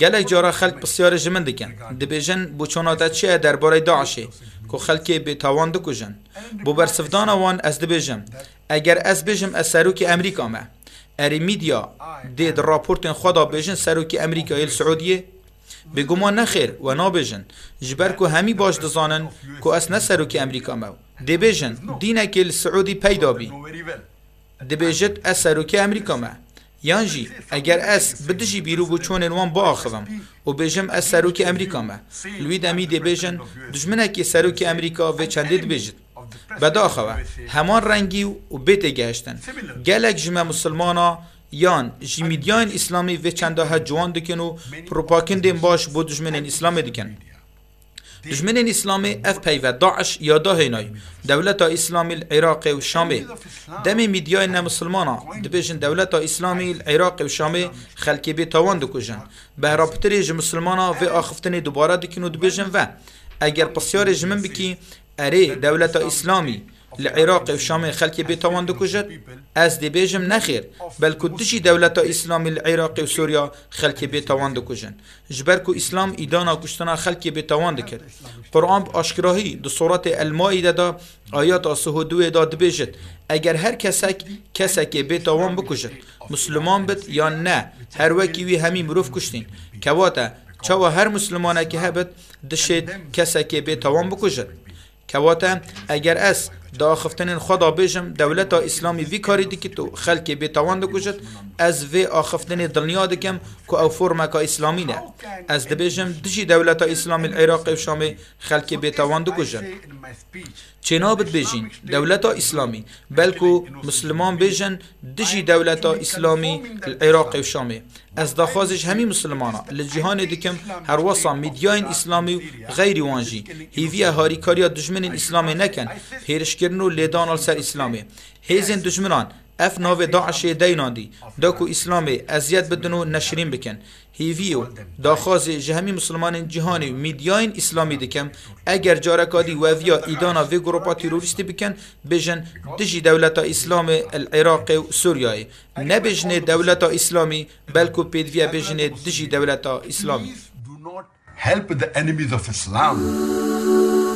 گەلێک جارە خەلک پرسیارە ژ من دیکەن دەبێژن بۆ چۆناتە چیە دەربارەی داعشێ کو خەلکێ بێتاوان دکوژن بۆ بەرسفدانەوان ئەس دەبێژم ئەگەر ئەس بێژم ئە سەرروکی ئەمریکامە ئەری میدیا دێ راپۆرتێن خدا بێژن سەرروکی ئەمریکایل سعودیە بێگومان نەخێر و نابێژن ji ber ku hemî baş dizanin ku ez ne serokî Emerîka me dêbêjin dînekê li Siûdî peydabî dibêjit ez serokî Emerîka me یان اگر اس بدجی بیرو بو چون وان با و بیجم اس سروک امریکا ما لوی دمی دی بیجن که سروک امریکا و چندید بیجد بدا خوا همان رنگی و بیت گشتن گلک جمع مسلمانا یان جمیدیان اسلامی و چنده جوان دکن و دیم باش بو دشمن اسلام دکن دجمنین الاسلامي اف پیوه داعش يا دا دولة دولتا اسلامی العراق و شامی دم میدیای نمسلمانا دبيجن دولتا إسلامي العراق و شامی خلکی بی تاوان دکوشن بهرابتری جمسلمانا و آخفتنی دوباره دکن دبيجن و اگر پسیار جمن بكي أري دولتا إسلامي لعراق و و شامی بیتوان دو کجد؟ از دی بیجم نخیر بلکو دشی دولتا اسلامی لعراق و سوریا سووریا جبر کو اسلام جبرکو و ایدانا ئیدانا کوشتنا بیتوان دو دکرد قڕام ئاشکراهی دو سوڕەتی دادا آیات ئايات ئاسوه داد بیجد اگر هر کسک کسک بیتوان بکجد مسلمان بت نه هر وکی وی همین مروف کوشتین کەواتە هر مسلمانه که هبت دشید کسک بیتوان بکجد کواتا اگر اس دا خفتن خدا بیجم دولت اسلامی وی کاری دی که تو خلک بیتوان دو گوشت از وی آخفتن دنیا دکم که او فرما که اسلامی نه از دبیجم دجی دولت اسلامی العراق و شامی خلک توان دو گوشت چنابت بیجین دولت اسلامی بلکو مسلمان بیجن دجی دولت اسلامی العراق و شامی از دخوازش همی مسلمان لجهان دکم هر وصا میدیاین اسلامی و غیر وانجی کاری هاریکاریا دجمن اسلامی نکن پیرشک کرنو لیدان سر اسلامه هیزن دشمنان اف ناو داعش دینان دی داکو اسلام ازیت بدن و نشرین بکن هیویو داخواز جهمی مسلمان جهانی میدیاین اسلامی دکم اگر جارکادی و اویا ایدانا و گروپا تیروریستی بکن بجن دجی دولتا اسلام العراق و سوریای نبجن دولتا اسلامی بلکو پیدویا بجن دجی دولتا اسلامی Help the enemies of Islam.